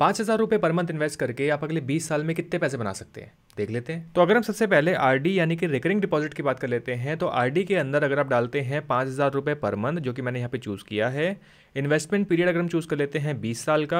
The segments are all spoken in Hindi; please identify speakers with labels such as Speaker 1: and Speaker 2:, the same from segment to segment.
Speaker 1: पाँच हज़ार रुपये पर मंथ इन्वेस्ट करके आप अगले बीस साल में कितने पैसे बना सकते हैं देख लेते हैं तो अगर हम सबसे पहले आर यानी कि रिकरिंग डिपॉजिट की बात कर लेते हैं तो आर के अंदर अगर आप डालते हैं पाँच हज़ार रुपये पर मंथ जो कि मैंने यहाँ पे चूज़ किया है इन्वेस्टमेंट पीरियड अगर हम चूज़ कर लेते हैं बीस साल का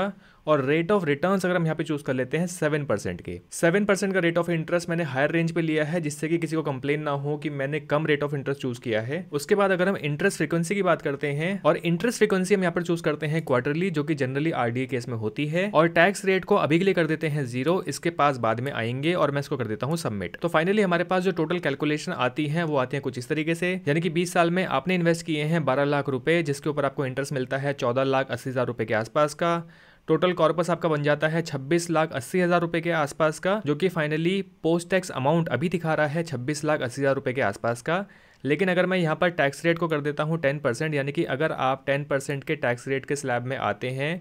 Speaker 1: और रेट ऑफ रिटर्न अगर हम यहाँ पे चूज़ कर लेते हैं सेवन परसेंट के सेवन परसेंट का रेट ऑफ इंटरेस्ट मैंने हायर रेंज पे लिया है जिससे कि किसी को कंप्लेन ना हो कि मैंने कम रेट ऑफ इंटरेस्ट चूज़ किया है उसके बाद अगर हम इंटरेस्ट फ्रिक्वेंसी की बात करते हैं और इंटरेस्ट फ्रिक्वेंसी हम यहाँ पर चूज़ करते हैं क्वार्टरली जो कि जनरली आर केस में होती है और टैक्स रेट को अभी के लिए कर देते हैं जीरो इसके पास बाद में आएंगे और मैं इसको कर देता हूँ सबमिट तो फाइनली हमारे पास जो टोटल कैलकुलेशन आती है वो आती है कुछ इस तरीके से यानी कि बीस साल में आपने इन्वेस्ट किए हैं बारह लाख रुपए जिसके ऊपर आपको इंटरेस्ट मिलता है चौदह लाख अस्सी हज़ार रुपए के आसपास का टोटल कॉर्पस आपका बन जाता है छब्बीस लाख अस्सी हज़ार रुपए के आसपास का जो कि फाइनली पोस्ट टैक्स अमाउंट अभी दिखा रहा है छब्बीस लाख अस्सी हज़ार रुपए के आसपास का लेकिन अगर मैं यहाँ पर टैक्स रेट को कर देता हूँ टेन परसेंट यानी कि अगर आप टेन परसेंट के टैक्स रेट के स्लैब में आते हैं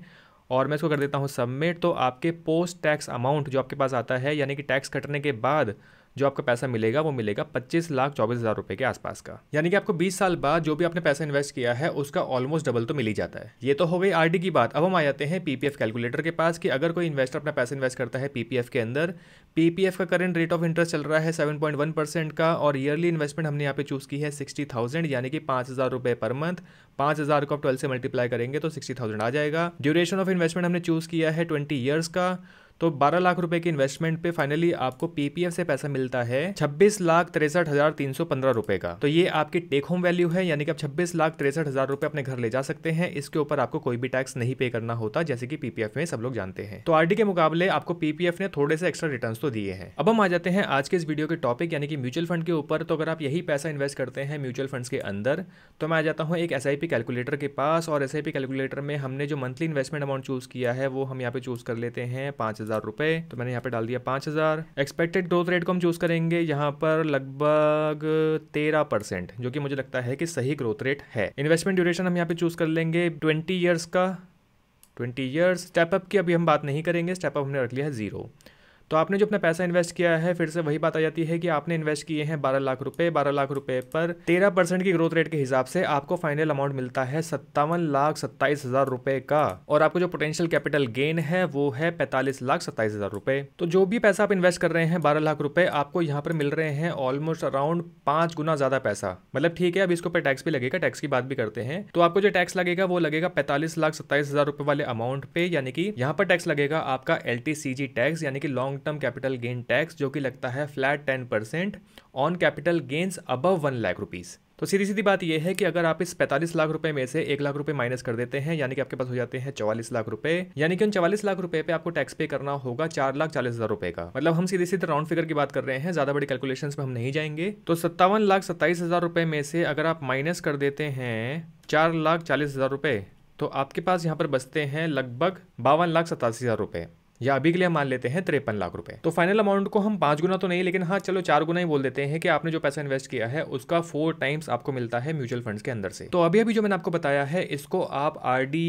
Speaker 1: और मैं इसको कर देता हूँ सबमिट तो आपके पोस्ट टैक्स अमाउंट जो आपके पास आता है यानी कि टैक्स कटने के बाद जो आपका पैसा मिलेगा वो मिलेगा पच्चीस लाख चौबीस हज़ार रुपए के आसपास का यानी कि आपको बीस साल बाद जो भी आपने पैसा इन्वेस्ट किया है उसका ऑलमोस्ट डबल तो मिल ही जाता है ये तो हो गई आर की बात अब हम आ जाते हैं पीपीएफ कैलकुलेटर के पास कि अगर कोई इन्वेस्टर अपना पैसा इन्वेस्ट करता है पीपीएफ के अंदर पीपीएफ का करंट रेट ऑफ इंटरेस्ट चल रहा है सेवन पॉइंट वन परसेंट का और ईयरली इन्वेस्टमेंट हमने यहाँ पे चूज़ की है सिक्सटी थाउजेंड यानी कि पांच हज़ार रुपये पर मंथ पांच हज़ार को आप ट्वेल्व से मल्टीप्लाई करेंगे तो सिक्सटी थाउजेंड आ जाएगा ड्यूरेशन ऑफ इन्वेस्टमेंट हमने चूज़ किया है ट्वेंटी ईयर्स का तो बारह लाख रुपए की इन्वेस्टमेंट पे फाइनली आपको पीपीएफ से पैसा मिलता है छब्बीस लाख तिरसठ हजार तीन सौ पंद्रह रुपए का तो ये आपकी टेक होम वैल्यू है यानी कि आप छब्बीस लाख तिरसठ हजार रुपए अपने घर ले जा सकते हैं इसके ऊपर आपको कोई भी टैक्स नहीं पे करना होता जैसे कि पीपीएफ में सब लोग जानते हैं तो आरडी के मुकाबले आपको पीपीएफ ने थोड़े से एक्स्ट्रा रिटर्न तो दिए हैं अब हम आ जाते हैं आज के इस वीडियो के टॉपिक यानी कि म्यूचुअल फंड के ऊपर तो अगर आप यही पैसा इन्वेस्ट करते हैं म्यूचुअल फंड के अंदर तो मैं आ जाता हूँ एक एस कैलकुलेटर के पास और एस कैलकुलेटर में हमने जो मंथली इन्वेस्टमेंट अमाउंट चूज किया है वो हम यहाँ पे चूज कर लेते हैं पांच हज़ार रुपये तो मैंने यहाँ पे डाल दिया पाँच हज़ार एक्सपेक्टेड ग्रोथ रेट को हम चूज़ करेंगे यहाँ पर लगभग तेरह परसेंट जो कि मुझे लगता है कि सही ग्रोथ रेट है इन्वेस्टमेंट ड्यूरेशन हम यहाँ पे चूज़ कर लेंगे ट्वेंटी ईयर्स का ट्वेंटी ईयर्स स्टेपअप की अभी हम बात नहीं करेंगे स्टेपअप हमने रख लिया है जीरो तो आपने जो अपना पैसा इन्वेस्ट किया है फिर से वही बात आ जाती है कि आपने इन्वेस्ट किए हैं बारह लाख रुपए बारह लाख रुपए पर तेरह परसेंट की ग्रोथ रेट के हिसाब से आपको फाइनल अमाउंट मिलता है सत्तावन लाख सत्ताईस हजार रुपए का और आपको जो पोटेंशियल कैपिटल गेन है वो है पैंतालीस लाख सत्ताईस हजार रुपए तो जो भी पैसा आप इन्वेस्ट कर रहे हैं बारह लाख रुपए आपको यहाँ पर मिल रहे हैं ऑलमोस्ट अराउंड पांच गुना ज्यादा पैसा मतलब ठीक है अब इसके ऊपर टैक्स भी लगेगा टैक्स की बात भी करते हैं तो आपको जो टैक्स लगेगा वो लगेगा पैंतालीस लाख सत्ताईस हजार रुपए वाले अमाउंट पे यानी कि यहाँ पर टैक्स लगेगा आपका एल टैक्स यानी कि long long term capital gain tax जो कि लगता है flat ten percent on capital gains above one lakh rupees तो सीधी सीधी बात यह है कि अगर आप इस 45 लाख रुपए में से एक लाख रुपए माइनस कर देते हैं यानी कि आपके पास हो जाते हैं चौवालीस लाख रुपए यानी कि उन चवालीस लाख रुपए पे आपको टैक्स पे करना होगा चार लाख चालीस हजार रुपए का मतलब हम सीधे सीधे राउंड फिगर की बात कर रहे हैं ज्यादा बड़ी कैलकुलेशन में हम नहीं जाएंगे तो सत्तावन लाख सत्ताईस हजार रुपए में से अगर आप माइनस कर देते हैं चार लाख चालीस हजार रुपए तो आपके पास यहाँ पर बचते हैं लगभग बावन लाख सतासी हज़ार रुपए या अभी के लिए मान लेते हैं तिरपन लाख रुपए तो फाइनल अमाउंट को हम पांच गुना तो नहीं लेकिन हाँ चलो चार गुना ही बोल देते हैं कि आपने जो पैसा इन्वेस्ट किया है उसका फोर टाइम्स आपको मिलता है म्यूचुअल फंड्स के अंदर से तो अभी अभी जो मैंने आपको बताया है इसको आप आर डी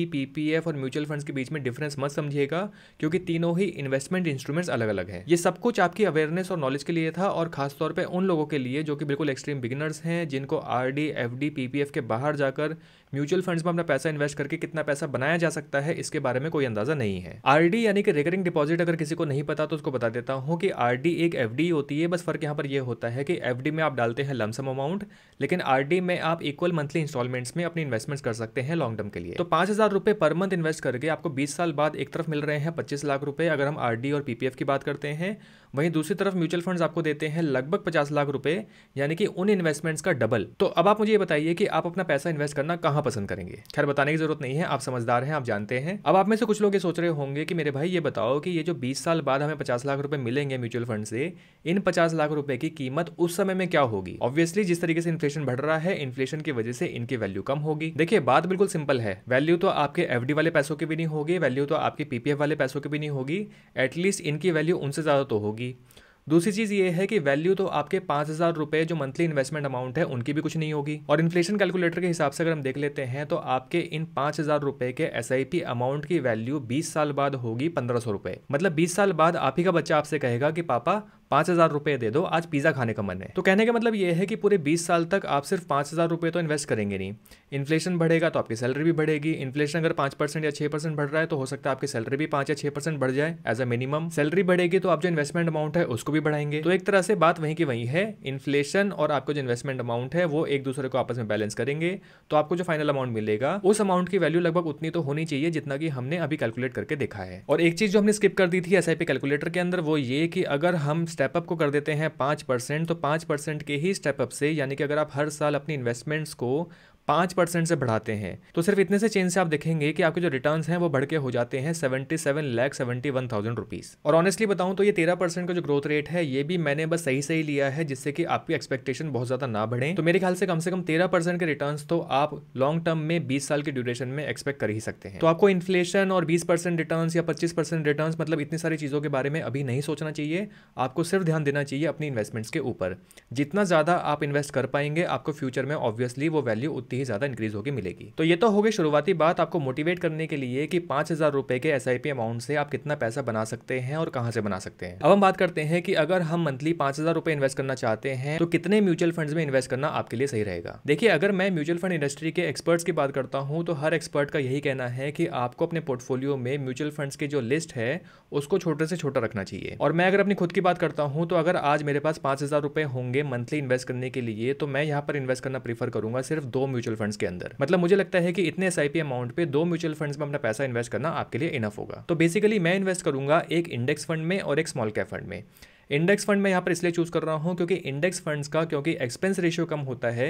Speaker 1: और म्यूचुअल फंड के बीच में डिफरेंस मत समझिएगा क्योंकि तीनों ही इन्वेस्टमेंट इंस्ट्रूमेंट्स अलग अलग है ये सब कुछ आपकी अवेयरनेस और नॉलेज के लिए था और खासतौर पर उन लोगों के लिए जो कि बिल्कुल एक्सट्रीम बिगिनर्स हैं जिनको R D F D F के बाहर जाकर म्यूचुअल फंड्स में अपना पैसा इन्वेस्ट करके कितना पैसा बनाया जा सकता है इसके बारे में कोई अंदाजा नहीं है आरडी यानी कि रिकरिंग डिपॉजिट अगर किसी को नहीं पता तो उसको बता देता हूँ कि आरडी एक एफडी होती है बस फर्क यहाँ पर यह होता है कि एफडी में आप डालते हैं लमसम अमाउंट लेकिन आरडी में आप इक्वल मंथली इंस्टॉलमेंट्स में अपनी इन्वेस्टमेंट कर सकते हैं लॉन्ग टर्म के लिए तो पांच हजार रुपए पर मंथ इन्वेस्ट करके आपको बीस साल बाद एक तरफ मिल रहे हैं पच्चीस लाख रुपए अगर हम आरडी और पीपीएफ की बात करते हैं वहीं दूसरी तरफ म्यूचुअल फंड्स आपको देते हैं लगभग पचास लाख रुपए यानी कि उन इन्वेस्टमेंट्स का डबल तो अब आप मुझे ये बताइए कि आप अपना पैसा इन्वेस्ट करना कहाँ कहाँ पसंद करेंगे खैर बताने की जरूरत नहीं है आप समझदार हैं आप जानते हैं अब आप में से कुछ लोग ये सोच रहे होंगे कि मेरे भाई ये बताओ कि ये जो 20 साल बाद हमें 50 लाख रुपए मिलेंगे म्यूचुअल फंड से इन 50 लाख रुपए की कीमत उस समय में क्या होगी ऑब्वियसली जिस तरीके से इन्फ्लेशन बढ़ रहा है इन्फ्लेशन की वजह से इनकी वैल्यू कम होगी देखिए बात बिल्कुल सिंपल है वैल्यू तो आपके एफडी वाले पैसों की भी नहीं होगी वैल्यू तो आपके पीपीएफ वाले पैसों की भी नहीं होगी एटलीस्ट इनकी वैल्यू उनसे ज़्यादा तो होगी दूसरी चीज़ ये है कि वैल्यू तो आपके पांच हज़ार रुपए जो मंथली इन्वेस्टमेंट अमाउंट है उनकी भी कुछ नहीं होगी और इन्फ्लेशन कैलकुलेटर के हिसाब से अगर हम देख लेते हैं तो आपके इन पांच हज़ार रुपए के एस आई पी अमाउंट की वैल्यू बीस साल बाद होगी पंद्रह सौ रुपए मतलब बीस साल बाद आप ही का बच्चा आपसे कहेगा कि पापा पाँच हज़ार रुपये दे दो आज पिज़्ज़ा खाने का मन है तो कहने का मतलब ये है कि पूरे बीस साल तक आप सिर्फ पाँच हज़ार रुपये तो इन्वेस्ट करेंगे नहीं इन्फ्लेशन बढ़ेगा तो आपकी सैलरी भी बढ़ेगी इन्फ्लेशन अगर पाँच परसेंट या छः परसेंट बढ़ रहा है तो हो सकता है आपकी सैलरी भी पाँच या छः परसेंट बढ़ जाए एज अ मिनिमम सैलरी बढ़ेगी तो आप जो इन्वेस्टमेंट अमाउंट है उसको भी बढ़ाएंगे तो एक तरह से बात वहीं की वहीं है इन्फ्लेशन और आपका जो इन्वेस्टमेंट अमाउंट है वो एक दूसरे को आपस में बैलेंस करेंगे तो आपको जो फाइनल अमाउंट मिलेगा उस अमाउंट की वैल्यू लगभग उतनी तो होनी चाहिए जितना कि हमने अभी कैलकुलेट करके देखा है और एक चीज जो हमने स्किप कर दी थी एस कैलकुलेटर के अंदर वो ये कि अगर हम अप को कर देते हैं पाँच परसेंट तो पाँच परसेंट के ही स्टेपअप से यानी कि अगर आप हर साल अपनी इन्वेस्टमेंट्स को पाँच परसेंट से बढ़ाते हैं तो सिर्फ इतने से चेंज से आप देखेंगे कि आपके जो रिटर्न हैं वो बढ़ के हो जाते हैं seventy seven lakh seventy one thousand rupees और ऑनेस्टली बताऊँ तो ये तेरह परसेंट का जो ग्रोथ रेट है ये भी मैंने बस सही सही लिया है जिससे कि आपकी एक्सपेक्टेशन बहुत ज़्यादा ना बढ़े तो मेरे ख्याल से कम से कम तेरह परसेंट के रिटर्न तो आप लॉन्ग टर्म में बीस साल के ड्यूरेशन में एक्सपेक्ट कर ही सकते हैं तो आपको इन्फ्लेशन और बीस परसेंट रिटर्न या पच्चीस परसेंट रिटर्न मतलब इतनी सारी चीज़ों के बारे में अभी नहीं सोचना चाहिए आपको सिर्फ ध्यान देना चाहिए अपनी इन्वेस्टमेंट्स के ऊपर जितना ज़्यादा आप इन्वेस्ट कर पाएंगे आपको फ्यूचर में ऑब्वियसली वो वैल्यू उतनी ही ज़्यादा इंक्रीज़ होगी मिलेगी तो ये तो होगी शुरुआती बात आपको मोटिवेट करने के लिए कि पांच हज़ार रुपए के एस अमाउंट से आप कितना पैसा बना सकते हैं और कहां से बना सकते हैं अब हम बात करते हैं कि अगर हम मंथली पांच हज़ार रुपये इन्वेस्ट करना चाहते हैं तो कितने म्यूचुअल फंड में इन्वेस्ट करना आपके लिए सही रहेगा देखिए अगर मैं म्यूचुअल फंड इंडस्ट्री के एक्सपर्ट्स की बात करता हूँ तो हर एक्सपर्ट का यही कहना है कि आपको अपने पोर्टफोलियो में म्यूचुअल फंड्स की जो लिस्ट है उसको छोटे से छोटा रखना चाहिए और मैं अगर अपनी खुद की बात करता हूँ तो अगर आज मेरे पास पाँच हज़ार रुपये होंगे मंथली इन्वेस्ट करने के लिए तो मैं यहाँ पर इन्वेस्ट करना प्रीफर करूंगा सिर्फ दो म्यूचुअल फंड्स के अंदर मतलब मुझे लगता है कि इतने एस अमाउंट पे दो म्यूचुअल फंड्स में अपना पैसा इन्वेस्ट करना आपके लिए इनफ होगा तो बेसिकली मैं इन्वेस्ट करूंगा एक इंडेक्स फंड में और एक स्मॉल कैप फंड में इंडेक्स फंड मैं यहाँ पर इसलिए चूज़ कर रहा हूँ क्योंकि इंडेक्स फंड्स का क्योंकि एक्सपेंस रेशियो कम होता है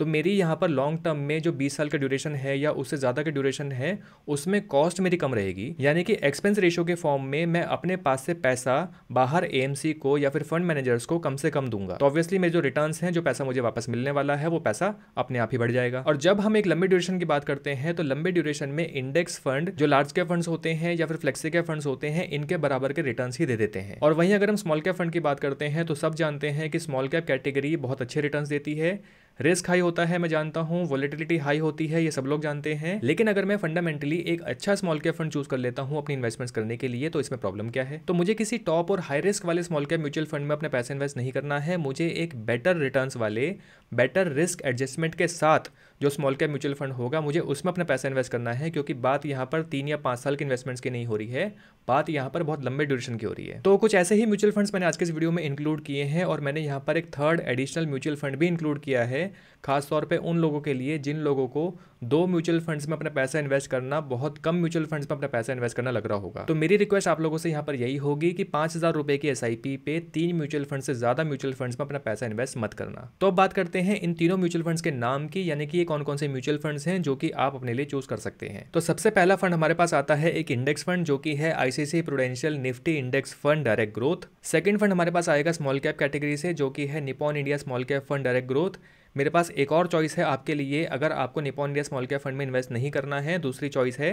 Speaker 1: तो मेरी यहाँ पर लॉन्ग टर्म में जो 20 साल का ड्यूरेशन है या उससे ज़्यादा का ड्यूरेशन है उसमें कॉस्ट मेरी कम रहेगी यानी कि एक्सपेंस रेशियो के फॉर्म में मैं अपने पास से पैसा बाहर ए को या फिर फंड मैनेजर्स को कम से कम दूंगा तो ऑब्वियसली मेरे जो रिटर्न हैं जो पैसा मुझे वापस मिलने वाला है वो पैसा अपने आप ही बढ़ जाएगा और जब हम एक लंबे ड्यूरेशन की बात करते हैं तो लंबे ड्यूरेशन में इंडेक्स फंड जो लार्ज कैप फंड्स होते हैं या फिर फ्लेक्सी कैप फंड्स होते हैं इनके बराबर के रिटर्न ही दे देते हैं और वहीं अगर हम स्मॉल कैप फंड की बात करते हैं तो सब जानते हैं कि स्मॉल कैप कैटेगरी बहुत अच्छे रिटर्न देती है रिस्क हाई होता है मैं जानता हूँ वॉलिटिलिटी हाई होती है ये सब लोग जानते हैं लेकिन अगर मैं फंडामेंटली एक अच्छा स्मॉल कैप फंड चूज कर लेता हूँ अपनी इन्वेस्टमेंट्स करने के लिए तो इसमें प्रॉब्लम क्या है तो मुझे किसी टॉप और हाई रिस्क वाले स्मॉल कैप म्यूचुअल फंड में अपने पैसे इन्वेस्ट नहीं करना है मुझे एक बेटर रिटर्न वाले बेटर रिस्क एडजस्टमेंट के साथ जो स्मॉल कैप म्यूचुअल फंड होगा मुझे उसमें अपना पैसा इन्वेस्ट करना है क्योंकि बात यहाँ पर तीन या पाँच साल के इन्वेस्टमेंट्स की नहीं हो रही है बात यहाँ पर बहुत लंबे ड्यूरेशन की हो रही है तो कुछ ऐसे ही म्यूचुअल फंड्स मैंने आज के इस वीडियो में इंक्लूड किए हैं और मैंने यहाँ पर एक थर्ड एडिशनल म्यूचुअल फंड भी इंक्लूड किया है खासतौर पर उन लोगों के लिए जिन लोगों को दो म्यूचुअल फंड्स में अपना पैसा इन्वेस्ट करना बहुत कम म्यूचुअल फंड्स में अपना पैसा इन्वेस्ट करना लग रहा होगा तो मेरी रिक्वेस्ट आप लोगों से यहाँ पर यही होगी कि पांच हज़ार रुपए की एस पे तीन म्यूचुअल फंड से ज़्यादा म्यूचुअल फंड्स में अपना पैसा इन्वेस्ट मत करना तो अब बात करते हैं इन तीनों म्यूचुअल फंड के नाम की यानी कि ये कौन कौन से म्यूचुअल फंड हैं जो कि आप अपने लिए चूज कर सकते हैं तो सबसे पहला फंड हमारे पास आता है एक इंडेक्स फंड जो की है ICICI Prudential Nifty index fund direct growth second fund हमारे पास आएगा स्मॉल कैप कैटेगरी से जो कि है Nippon India small cap fund direct growth मेरे पास एक और चॉइस है आपके लिए अगर आपको Nippon India small cap fund में इन्वेस्ट नहीं करना है दूसरी चॉइस है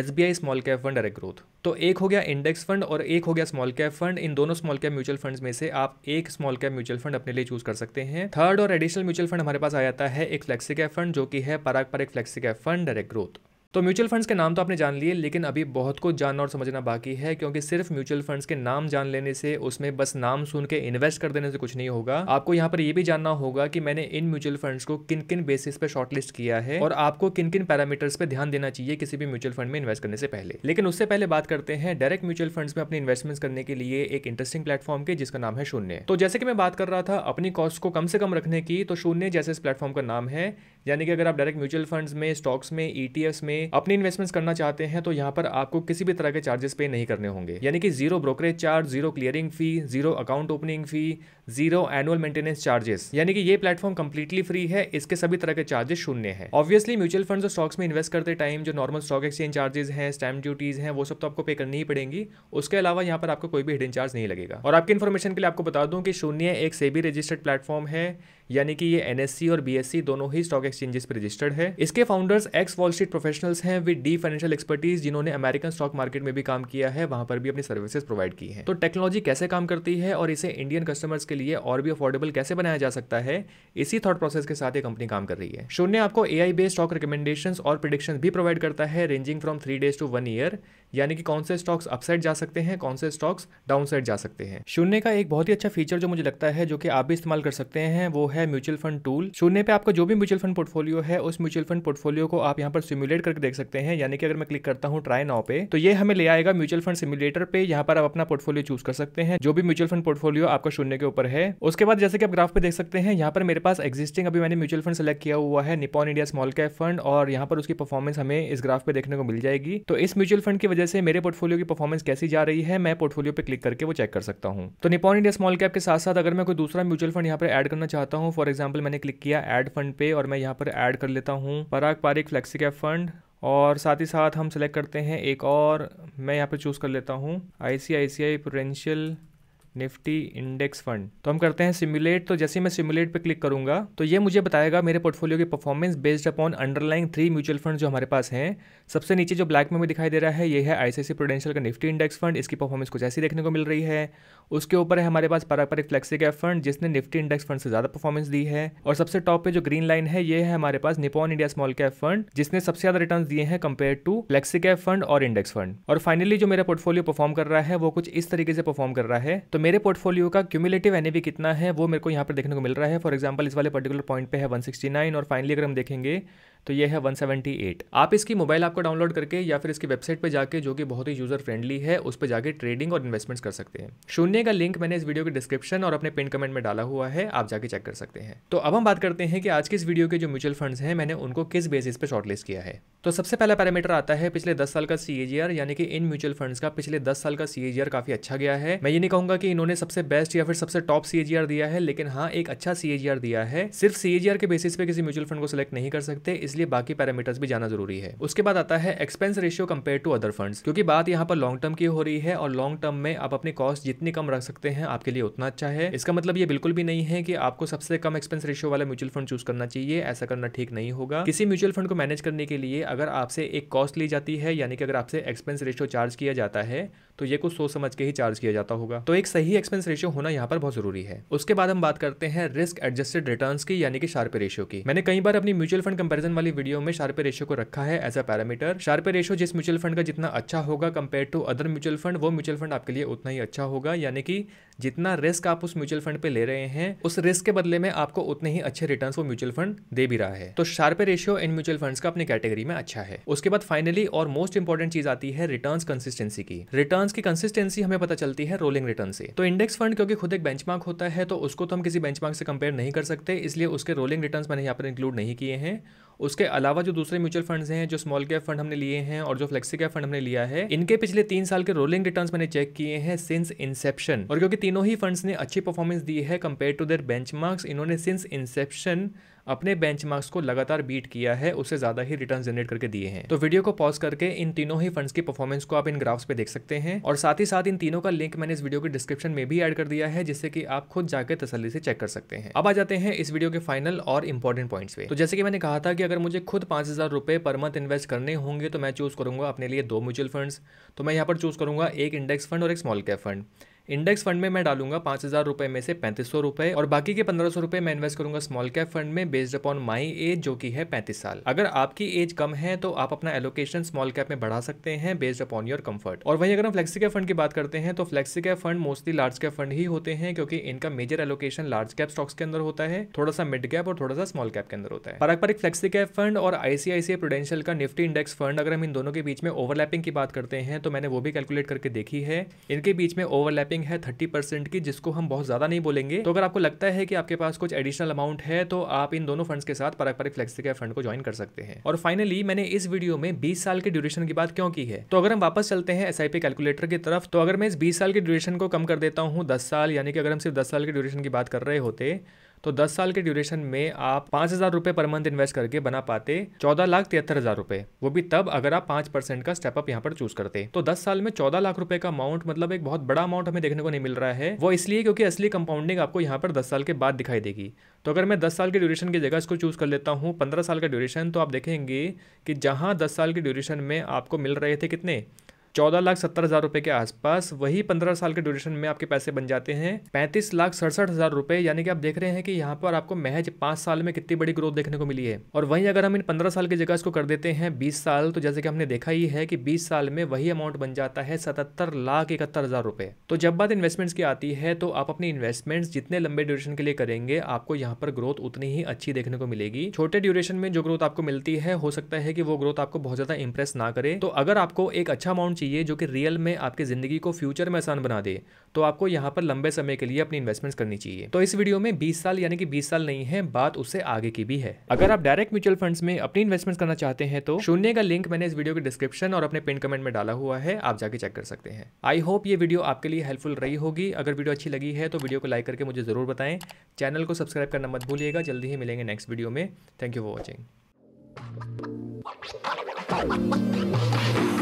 Speaker 1: S B I small cap fund direct growth तो एक हो गया इंडेक्स फंड और एक हो गया स्मॉल कैप फंड इन दोनों स्मॉल कैप म्यूचुअल फंड में से आप एक स्मॉल कैप म्यूचुअल फंड अपने लिए चूज कर सकते हैं थर्ड और एडिशनल म्यूचुअल फंड हमारे पास आ जाता है एक फ्लेक्सी कैप फंड जो कि है पराग पर एक flexi cap fund direct growth तो म्यूचुअल फंड्स के नाम तो आपने जान लिए लेकिन अभी बहुत कुछ जानना और समझना बाकी है क्योंकि सिर्फ म्यूचुअल फंड्स के नाम जान लेने से उसमें बस नाम सुन के इन्वेस्ट कर देने से कुछ नहीं होगा आपको यहाँ पर यह भी जानना होगा कि मैंने इन म्यूचुअल फंड्स को किन किन बेसिस पे शॉर्टलिस्ट किया है और आपको किन किन पैरामीटर्स पे ध्यान देना चाहिए किसी भी म्यूचुअल फंड में इन्वेस्ट करने से पहले लेकिन उससे पहले बात करते हैं डायरेक्ट म्यूचुअल फंड में अपने इन्वेस्टमेंट करने के लिए एक इंटरेस्टिंग प्लेटफॉर्म के जिसका नाम है शून्य तो जैसे कि मैं बात कर रहा था अपनी कॉस्ट को कम से कम रखने की तो शून्य जैसे इस प्लेटफॉर्म का नाम है यानी कि अगर आप डायरेक्ट म्यूचुअल फंड्स में स्टॉक्स में ईटीएफ e में अपनी इन्वेस्टमेंट्स करना चाहते हैं तो यहाँ पर आपको किसी भी तरह के चार्जेस पे नहीं करने होंगे यानी कि zero brokerage charge zero clearing fee zero account opening fee zero annual maintenance charges यानी कि ये प्लेटफॉर्म कंप्लीटली फ्री है इसके सभी तरह के चार्जेस शून्य है ऑब्वियसली म्यूचुअल फंड और स्टॉक्स में इन्वेस्ट करते टाइम जो नॉर्मल स्टॉक एक्सचेंज चार्जेस हैं स्टैम्प ड्यूटीज हैं वो सब तो आपको पे करनी ही पड़ेंगी उसके अलावा यहाँ पर आपको कोई भी हिडन चार्ज नहीं लगेगा और आपकी इन्फॉर्मेशन के लिए आपको बता दूं कि शून्य एक सेबी रजिस्टर्ड प्लेटफॉर्म है यानी कि ये एनएससी और बीएससी दोनों ही स्टॉक एक्सचेंजेस पर रजिस्टर्ड है इसके founders ex Wall Street professionals हैं विद डी फाइनेंशियल एक्सपर्टीज जिन्होंने अमेरिकन स्टॉक मार्केट में भी काम किया है वहां पर भी अपनी सर्विसेज प्रोवाइड की है तो टेक्नोलॉजी कैसे काम करती है और इसे इंडियन कस्टमर्स के लिए और भी अफोर्डेबल कैसे बनाया जा सकता है इसी थॉट प्रोसेस के साथ ये कंपनी काम कर रही है शून्य आपको ए बेस्ड स्टॉक रिकमेंडेशन और प्रिडिक्शन भी प्रोवाइड करता है ranging from three days to one year यानी कि कौन से स्टॉक्स अपसाइड जा सकते हैं कौन से स्टॉक्स डाउनसाइड जा सकते हैं शून्य का एक बहुत ही अच्छा फीचर जो मुझे लगता है जो कि आप भी इस्तेमाल कर सकते हैं वो है म्यूचुअल फंड टूल शून्य पे आपका जो भी म्यूचुअल फंड पोर्टफोलियो है उस म्यूचुअल फंड पोर्टफोलियो को आप यहाँ पर सिम्युलेट करके देख सकते हैं यानी कि अगर मैं क्लिक करता हूँ ट्राई नाउ पे तो ये हमें ले आएगा म्यूचुअल फंड सिम्युलेटर पे यहाँ पर आप अपना पोर्टफोलियो चूज कर सकते हैं जो भी म्यूचुअल फंड पोर्टफोलियो आपका शून्य के ऊपर है उसके बाद जैसे कि आप ग्राफ पे देख सकते हैं यहाँ पर मेरे पास एक्जिस्टिंग अभी मैंने म्यूचुअल फंड सेलेक्ट किया हुआ है Nippon India small cap fund और यहाँ पर उसकी परफॉर्मेंस हमें इस ग्राफ पे देखने को मिल जाएगी तो इस म्यूचुअल फंड की वजह वजह से मेरे पोर्टफोलियो की परफॉर्मेंस कैसी जा रही है मैं पोर्टफोलियो पे क्लिक करके वो चेक कर सकता हूँ तो निपॉन इंडिया स्मॉल कैप के साथ साथ अगर मैं कोई दूसरा म्यूचुअल फंड यहाँ पर एड करना चाहता हूँ फॉर एग्जाम्पल मैंने क्लिक किया एड फंड पे और मैं यहाँ पर एड कर लेता हूँ Parag Parikh flexi cap fund और साथ ही साथ हम सेलेक्ट करते हैं एक और मैं यहाँ पर चूज़ कर लेता हूँ I C I C I potential Nifty index fund तो हम करते हैं सिमुलेट तो जैसे मैं सिमुलेट पे क्लिक करूंगा तो ये मुझे बताएगा मेरे पोर्टफोलियो की performance based upon underlying three mutual fund जो हमारे पास हैं सबसे नीचे जो ब्लैक में दिखाई दे रहा है ये है आईसीआई प्रोडेंशियल का निफ्टी इंडेक्स फंड इसकी परफॉर्मेंस कुछ ऐसी देखने को मिल रही है उसके ऊपर है हमारे पास पारंपरिक फ्लेक्सी कैप फंड जिसने निफ्टी इंडेक्स फंड से ज्यादा परफॉर्मेंस दी है और सबसे टॉप पे जो ग्रीन लाइन है ये है हमारे पास Nippon India small cap fund जिसने सबसे ज्यादा रिटर्न दिए हैं compare to flexi cap fund और इंडेक्स फंड और फाइनली जो मेरा पोर्टफोलियो परफॉर्म कर रहा है वो कुछ इस तरीके से परफॉर्म कर रहा है तो मेरे पोर्टफोलियो का क्यूमुलेटिव एन कितना है वो मेरे को यहाँ पर देखने को मिल रहा है फॉर एग्जाम्पल इस वाले पर्टिकुलर पॉइंट पे है 169 और फाइनली अगर हम देखेंगे तो ये है 178 आप इसकी मोबाइल आपको डाउनलोड करके या फिर इसकी वेबसाइट पर जाके जो कि बहुत ही यूजर फ्रेंडली है उस पर जाके ट्रेडिंग और इन्वेस्टमेंट्स कर सकते हैं शून्य का लिंक मैंने इस वीडियो के डिस्क्रिप्शन और अपने पिन कमेंट में डाला हुआ है आप जाके चेक कर सकते हैं तो अब हम बात करते हैं कि आज के इस वीडियो के जो म्यूचुअल फंड हैं मैंने उनको किस बेसिस पे शॉर्टलिस्ट किया है तो सबसे पहला पैरामीटर आता है पिछले दस साल का सीएजीआर यानी कि इन म्यूचुअल फंड्स का पिछले दस साल का सीएजीआर काफी अच्छा गया है मैं ये नहीं कहूंगा कि इन्होंने सबसे बेस्ट या फिर सबसे टॉप सीएजीआर दिया है लेकिन हाँ एक अच्छा सीएजीआर दिया है सिर्फ सीएजीआर के बेसिस पे किसी म्यूचुअल फंड को सिलेक्ट नहीं कर सकते इसलिए बाकी पैरामीटर्स भी जाना जरूरी है उसके बाद आता है expense ratio compare to other fund क्योंकि बात यहाँ पर लॉन्ग टर्म की हो रही है और लॉन्ग टर्म में आप अपनी कॉस्ट जितनी कम रख सकते हैं आपके लिए उतना अच्छा है इसका मतलब ये बिल्कुल भी नहीं है कि आपको सबसे कम एक्सपेंस रेशियो वाला म्यूचुअल फंड चूज करना चाहिए ऐसा करना ठीक नहीं होगा किसी म्यूचुअल फंड को मैनेज करने के लिए अगर आपसे एक कॉस्ट ली जाती है यानी कि अगर आपसे एक्सपेंस रेशियो चार्ज किया जाता है तो ये कुछ सोच समझ के ही चार्ज किया जाता होगा तो एक सही एक्सपेंस रेशियो होना यहाँ पर बहुत जरूरी है उसके बाद हम बात करते हैं रिस्क एडजस्टेड रिटर्न की यानी कि शार्पे रेशियो की मैंने कई बार अपनी म्यूचुअल फंड कंपेरिजन वाली वीडियो में शार्पे रेशियो को रखा है as a parameter Sharpe ratio जिस म्यूचुअल फंड का जितना अच्छा होगा compare to other mutual fund वो म्यूचुअल फंड आपके लिए उतना ही अच्छा होगा यानी कि जितना रिस्क आप उस म्यूचुअल फंड पे ले रहे हैं उस रिस्क के बदले में आपको उतने ही अच्छे रिटर्न वो म्यूचुअल फंड दे भी रहा है तो शार्पे रेशियो इन म्यूचुअल फंड का अपनी कैटेगरी में अच्छा है उसके बाद फाइनली और मोस्ट इंपॉर्टेंट चीज आती है रिटर्न कंसिस्टेंसी की रिटर्न रिटर्न्स की कंसिस्टेंसी हमें पता चलती है रोलिंग रिटर्न से तो इंडेक्स फंड क्योंकि खुद एक बेंचमार्क होता है तो उसको तो हम किसी बेंचमार्क से कंपेयर नहीं कर सकते इसलिए उसके रोलिंग रिटर्न्स मैंने यहाँ पर इंक्लूड नहीं किए हैं उसके अलावा जो दूसरे म्यूचुअल फंड्स हैं जो स्मॉल कैप फंड हमने लिए हैं और जो फ्लेक्सी कैप फंड हमने लिया है इनके पिछले तीन साल के रोलिंग रिटर्न्स मैंने चेक किए हैं सिंस इंसेप्शन और क्योंकि तीनों ही फंड्स ने अच्छी परफॉर्मेंस दी है कंपेयर टू देयर बेंचमार्क्स इन्होंने सिंस इंसेप्शन अपने बेंच को लगातार बीट किया है उससे ज्यादा ही रिटर्न जनरेट करके दिए हैं तो वीडियो को पॉज करके इन तीनों ही फंड्स की परफॉर्मेंस को आप इन ग्राफ्स पे देख सकते हैं और साथ ही साथ इन तीनों का लिंक मैंने इस वीडियो के डिस्क्रिप्शन में भी एड कर दिया है जिससे कि आप खुद जाकर तसली से चेक कर सकते हैं अब आ जाते हैं इस वीडियो के फाइनल और इंपॉर्टेंट पॉइंट्स पे तो जैसे कि मैंने कहा था कि अगर मुझे खुद पांच हजार पर मंथ इन्वेस्ट करने होंगे तो मैं चूज करूंगा अपने लिए दो म्यूचुअल फंड तो मैं यहाँ पर चूज करूंगा एक इंडेक्स फंड और एक small cap fund index fund में मैं डालूंगा पांच हज़ार रुपये में से पैंतीस सौ रुपए और बाकी के पंद्रह सौ रुपये मैं इन्वेस्ट करूंगा स्मॉल कैप फंड में बेस्ड अपॉन माई एज जो कि है पैंतीस साल अगर आपकी एज कम है तो आप अपना एलोकेशन स्मॉल कैप में बढ़ा सकते हैं बेस्ड अपॉन योर कम्फर्ट और वहीं अगर हम फ्लेक्सी कैप फंड की बात करते हैं तो flexi cap fund mostly large cap fund ही होते हैं क्योंकि इनका major allocation large cap stocks के अंदर होता है थोड़ा सा मिड कैप और थोड़ा सा स्मॉल कैप के अंदर होता है पारंपरिक फ्लेक्सी कैप फंड और आईसीआईसी प्रोडेंशियल का निफ्टी इंडेक्स फंड अगर हम इन दोनों के बीच में ओवरलैपिंग की बात करते हैं तो मैंने वो भी कैलकुलेट करके देखी है इनके बीच में ओवरलैपिंग रेटिंग है थर्टी परसेंट की जिसको हम बहुत ज़्यादा नहीं बोलेंगे तो अगर आपको लगता है कि आपके पास कुछ एडिशनल अमाउंट है तो आप इन दोनों फंड्स के साथ पारक पारक फ्लेक्सी के फंड को ज्वाइन कर सकते हैं और फाइनली मैंने इस वीडियो में बीस साल के ड्यूरेशन की बात क्यों की है तो अगर हम वापस चलते हैं एस कैलकुलेटर की तरफ तो अगर मैं इस बीस साल के ड्यूरेशन को कम कर देता हूँ दस साल यानी कि अगर हम सिर्फ दस साल के ड्यूरेशन की बात कर रहे होते तो 10 साल के ड्यूरेशन में आप पाँच हज़ार रुपये पर मंथ इन्वेस्ट करके बना पाते चौदह लाख तिहत्तर हज़ार रुपये वो भी तब अगर आप पाँच परसेंट का स्टेप अप यहाँ पर चूज करते तो दस साल में चौदह लाख रुपये का अमाउंट मतलब एक बहुत बड़ा अमाउंट हमें देखने को नहीं मिल रहा है वो इसलिए क्योंकि असली कंपाउंडिंग आपको यहाँ पर दस साल के बाद दिखाई देगी तो अगर मैं दस साल के ड्यूरेशन की जगह इसको चूज़ कर लेता हूँ पंद्रह साल का ड्यूरेशन तो आप देखेंगे कि जहां दस साल के ड्यूरेशन में आपको मिल रहे थे कितने चौदह लाख सत्तर हज़ार रुपए के आसपास वही पंद्रह साल के ड्यूरेशन में आपके पैसे बन जाते हैं पैंतीस लाख सड़सठ हज़ार रुपए यानी कि आप देख रहे हैं कि यहाँ पर आपको महज पांच साल में कितनी बड़ी ग्रोथ देखने को मिली है और वहीं अगर हम इन पंद्रह साल की जगह इसको कर देते हैं बीस साल तो जैसे कि हमने देखा ही है कि बीस साल में वही अमाउंट बन जाता है सतहत्तर लाख इकहत्तर हज़ार रुपए तो जब बात इन्वेस्टमेंट्स की आती है तो आप अपनी इन्वेस्टमेंट्स जितने लंबे ड्यूरेशन के लिए करेंगे आपको यहाँ पर ग्रोथ उतनी ही अच्छी देखने को मिलेगी छोटे ड्यूरेशन में जो ग्रोथ आपको मिलती है हो सकता है कि वो ग्रोथ आपको बहुत ज़्यादा इंप्रेस ना करे तो अगर आपको एक अच्छा अमाउंट चाहिए जो कि रियल में आपके ज़िंदगी को फ्यूचर में आसान बना दे तो आपको यहाँ पर लंबे समय के लिए अपनी इन्वेस्टमेंट्स करनी चाहिए तो इस वीडियो में 20 साल यानी कि 20 साल नहीं है बात उससे आगे की भी है अगर आप डायरेक्ट म्यूचुअल फंड्स में अपनी इन्वेस्टमेंट करना चाहते हैं तो शून्य का लिंक मैंने इस वीडियो के डिस्क्रिप्शन और अपने पिन कमेंट में डाला हुआ है आप जाके चेक कर सकते हैं आई होप ये वीडियो आपके लिए हेल्पफुल रही होगी अगर वीडियो अच्छी लगी है तो वीडियो को लाइक करके मुझे ज़रूर बताएं चैनल को सब्सक्राइब करना मत भूलिएगा जल्दी ही मिलेंगे नेक्स्ट वीडियो में थैंक यू फॉर वॉचिंग